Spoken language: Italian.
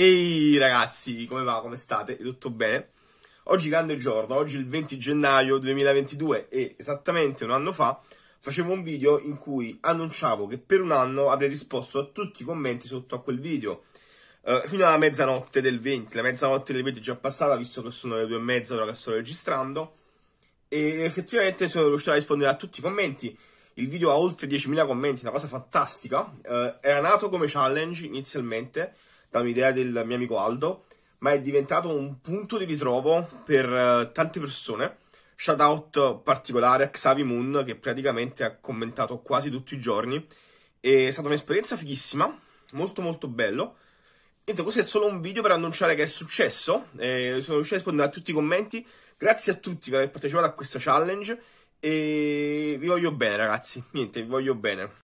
Ehi ragazzi, come va? Come state? Tutto bene? Oggi grande giorno, oggi il 20 gennaio 2022 e esattamente un anno fa facevo un video in cui annunciavo che per un anno avrei risposto a tutti i commenti sotto a quel video eh, fino alla mezzanotte del 20. La mezzanotte del 20 è già passata visto che sono le due e mezza ora che sto registrando e effettivamente sono riuscito a rispondere a tutti i commenti. Il video ha oltre 10.000 commenti, una cosa fantastica. Eh, era nato come challenge inizialmente da un'idea del mio amico Aldo, ma è diventato un punto di ritrovo per eh, tante persone. Shout out particolare a Xavi Moon che praticamente ha commentato quasi tutti i giorni. È stata un'esperienza fighissima, molto molto bello. Niente, questo è solo un video per annunciare che è successo. Eh, sono riuscito a rispondere a tutti i commenti. Grazie a tutti per aver partecipato a questa challenge. E vi voglio bene, ragazzi. Niente, vi voglio bene.